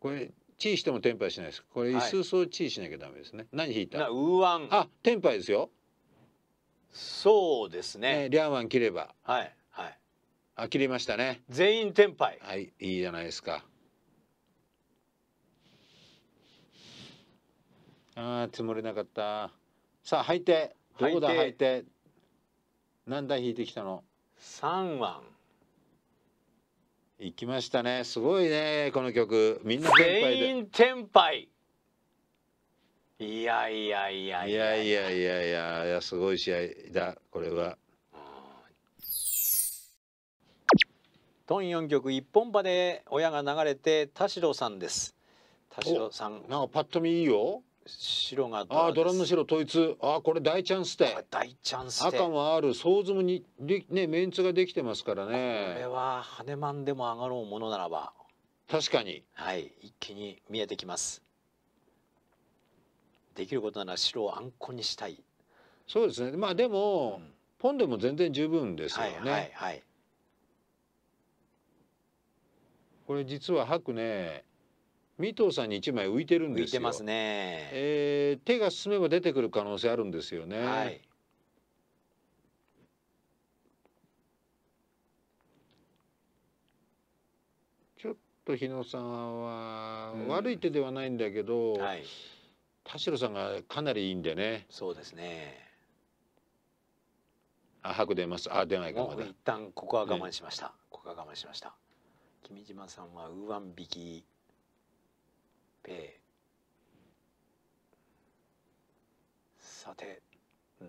これチーしてもテンパイしないです。これ一数層チーしなきゃダメですね。はい、何引いた？ウーワン。あ、テンパイですよ。そうですね。ねリャーマン切れば。はいはい。あ、切りましたね。全員テンパイ。はい、いいじゃないですか。ああ、積もれなかった。さあ、入って。どこだ履いて。何台引いてきたの？三番。行きましたねすごいねこの曲みんな全員テンパイいやいやいやいやいやいやいやいやすごい試合だこれはトン四曲一本場で親が流れて田代さんです田代さんなんかパッと見いいよ白がああドラムの白統一ああこれ大チャンスで大チャンス赤もある相積もにねメンツができてますからねこれは羽マンでも上がろうものならば確かにはい一気に見えてきますできることなら白をあんこにしたいそうですねまあでも、うん、ポンでも全然十分ですよね、はいはい、はい、これ実は白ね三藤さんに一枚浮いてるんです浮いてますね、えー、手が進めば出てくる可能性あるんですよね、はい、ちょっと日野さんは、悪い手ではないんだけど、はい、田代さんがかなりいいんでねそうですねあ白出ますあ出ないかまだ一旦ここは我慢しました、ね、ここは我慢しました君島さんはウー引きペさて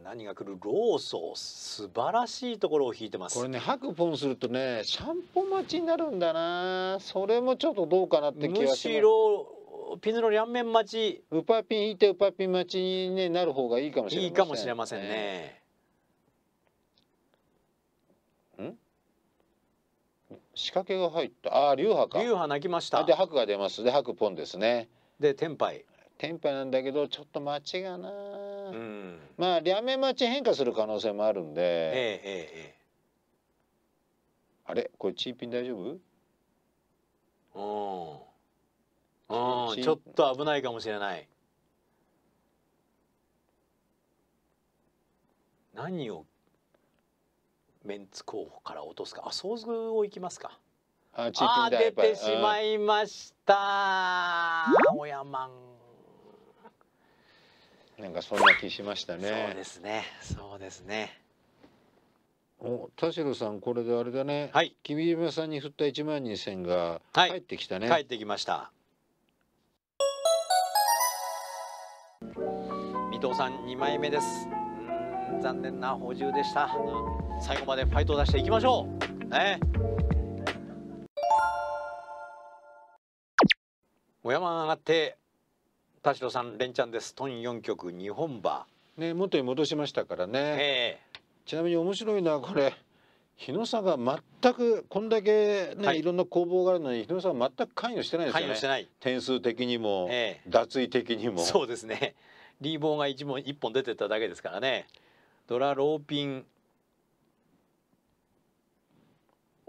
何が来るローソー素晴らしいところを引いてますこれね白ポンするとねシャ散歩待ちになるんだなそれもちょっとどうかなって気がしますむしろピンの両面待ちウパピン引いてウパピン待ちに、ね、なる方がいいかもしれませんいいかもしれませんね仕掛けが入ったああ流派か流派泣きましたで白が出ますで白ポンですねで天杯天杯なんだけどちょっと待ちがな、うん、まあ両面待ち変化する可能性もあるんで、ええええ、あれこれチーピン大丈夫うんうんちょっと危ないかもしれない何をメンツ候補から落とすかあ相続をいきますかあチあ出てしまいました青山なんかそんな気しましたねそうですねそうですねお田代さんこれであれだね、はい、君島さんに振った1万2000が帰ってきたね、はい、帰ってきました伊藤さん2枚目ですうん残念な補充でした、最後までファイトを出していきましょうねお山上がって田代さん連チャンですトン四曲日本馬ね元に戻しましたからね、ちなみに面白いなこれ日野さんが全くこんだけね、はい、いろんな攻防があるのに日野さんは全く関与してないですよね関与してない点数的にも、脱衣的にもそうですねリーボーが一本一本出てただけですからねドラローピン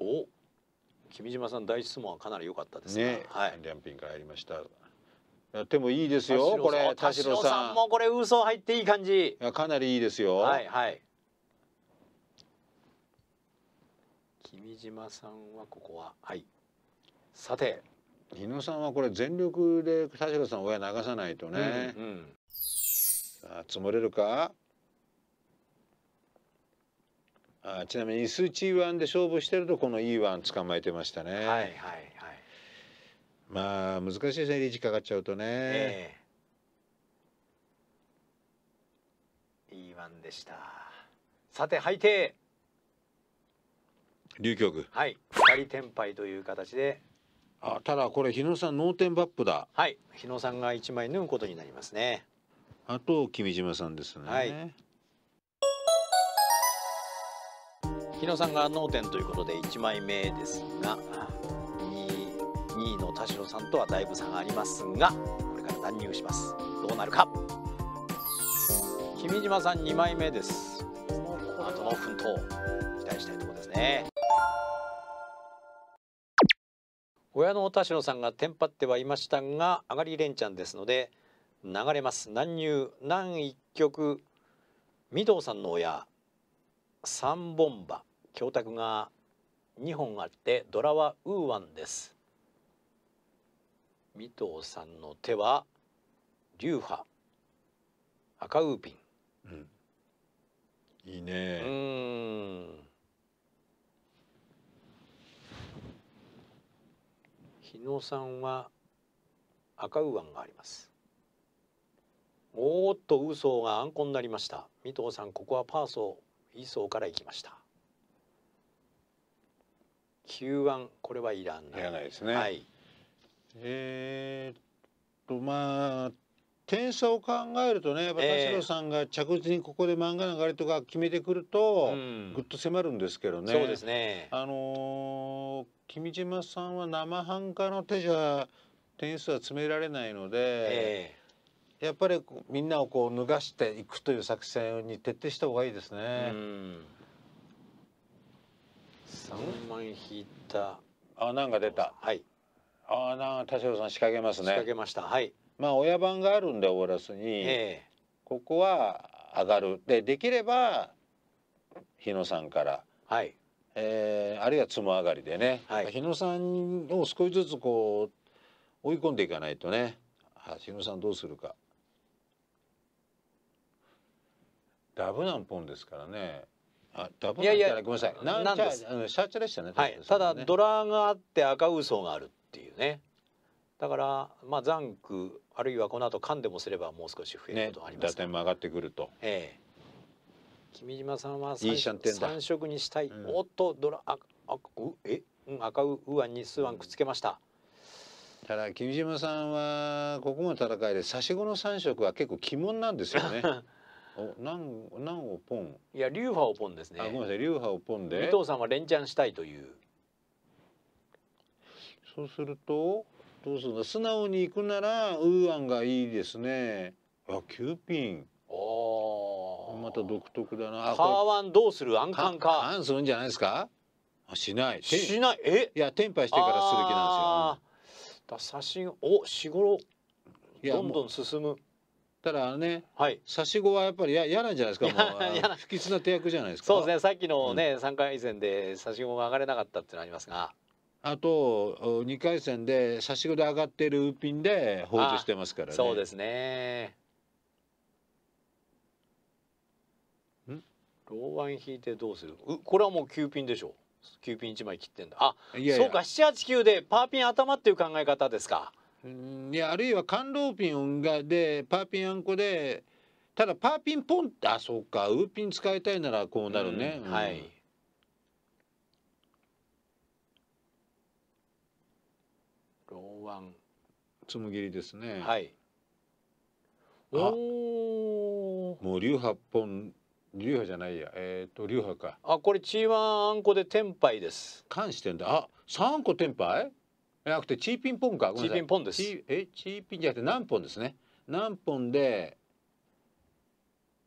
お君島さん第一相撲はかなり良かったですね。はい。リャンピンから入りました。やってもいいですよ。これ田代さんもこれ嘘入っていい感じ。いやかなりいいですよ。はいはい。君島さんはここははい。さて日野さんはこれ全力で田代さん親流さないとね。うん、うん、あ積もれるか。あちなみに数値チワンで勝負してるとこのイーワン捕まえてましたね。はいはいはい。まあ難しいですねリーチかかっちゃうとね。ええー。イーワンでした。さて背景。琉球局。はい。二人転敗という形で。あただこれ日野さん脳天バップだ。はい。日野さんが一枚縫うことになりますね。あと君島さんですね。はい。日野さんが脳天ということで1枚目ですが2位の田代さんとはだいぶ差がありますがこれから乱入しますどうなるか君島さん2枚目ですこの後の奮闘期待したいところですね親の田代さんがテンパってはいましたが上がりんちゃんですので流れます南入南一曲御堂さんの親三本馬教託が2本あってドラはウーワンです三藤さんの手は流派赤ウーピン、うん、いいねうん日野さんは赤ウーワンがありますおーっとウソがあんこになりました三藤さんここはパーソーイーソーから行きましたこれはいらない。いらないですね。はい、えー、とまあ点差を考えるとねやっぱ田代さんが着実にここで漫画流れとか決めてくると、ぐっと迫るんですけどね。うん、そうですねあのー、君島さんは生半可の手じゃ点数は詰められないので。えーやっぱりみんなをこう脱がしていくという作戦に徹底した方がいいですね。うん三万引いたあなんか出たはいあなん田代さん仕掛けますね仕掛けましたはいまあ親番があるんでオーラスに、ええ。ここは上がるでできれば日野さんからはいえー、あるいはつも上がりでね、はい、日野さんを少しずつこう追い込んでいかないとねあ日野さんどうするかダブナンポンですからねいやいやごめんなさいなんちゃシャーチャでしたね,、はい、ただドラがあって赤ウソがあるっていうねだからまあ残クあるいはこの後噛んでもすればもう少し増えることあります、ね、打点も上がってくるとええ君島さんは三色にしたい、うん、おっとドラああうえ、うん、赤うわに数案くっつけました、ただ君島さんはここも戦いで指し子の三色は結構鬼門なんですよね おなんをポンいや流派をポンですねあごめんなさい流派をポンで伊藤さんは連チャンしたいというそうするとどうするの素直に行くならウーアンがいいですねあキューピンああ。また独特だなカーワンどうするアンカンかアンするんじゃないですかあしないしないえいやテンパしてからする気なんですよ、うん、だ写真おしごろ。どんどん進むただね、はい、差し子はやっぱりや嫌なんじゃないですか。もう不吉な手役じゃないですか。そうですね。さっきのね、三、うん、回戦で差し子が上がれなかったってのありますが。あと2回戦で差し子で上がっているウーピンで放置してますからね。そうですね。ん？ローワン引いてどうする？うこれはもう9ピンでしょう。9ピン1枚切ってんだ。あ、いやそうか789でパーピン頭っていう考え方ですか。いやあるいは官老ピンがでパーピンあんこでただパーピンポンってあそうかウーピン使いたいならこうなるね、うん、はい、ロンワンつむぎりですねはいおもう流派本流派じゃないやえっ、ー、と流派かあこれチーワンあんこで天杯です関してんだあ三個天杯じゃなくてチーピンポンかチーピンポンですえチーピンじゃなくて何本ですね何本で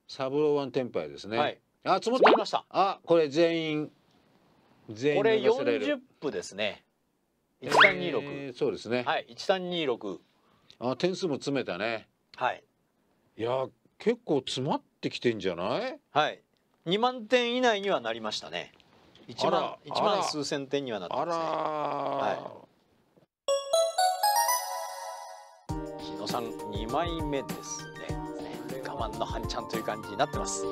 サブローワンテンパイですね、はい、あ積もってましたあこれ全員全員これ四十分ですね一三二六そうですねはい1326あ点数も詰めたねはいいや結構詰まってきてんじゃないはい二万点以内にはなりましたね一万一万数千点にはなってますねあら、はい野さん2枚目ですね我慢の半ちゃんという感じになってます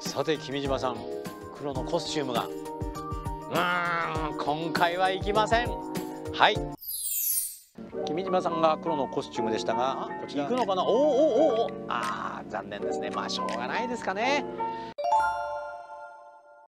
さて君島さん黒のコスチュームがうーん今回はいきませんはい君島さんが黒のコスチュームでしたがこちら行くのかなおおおおあ残念ですねまあしょうがないですかね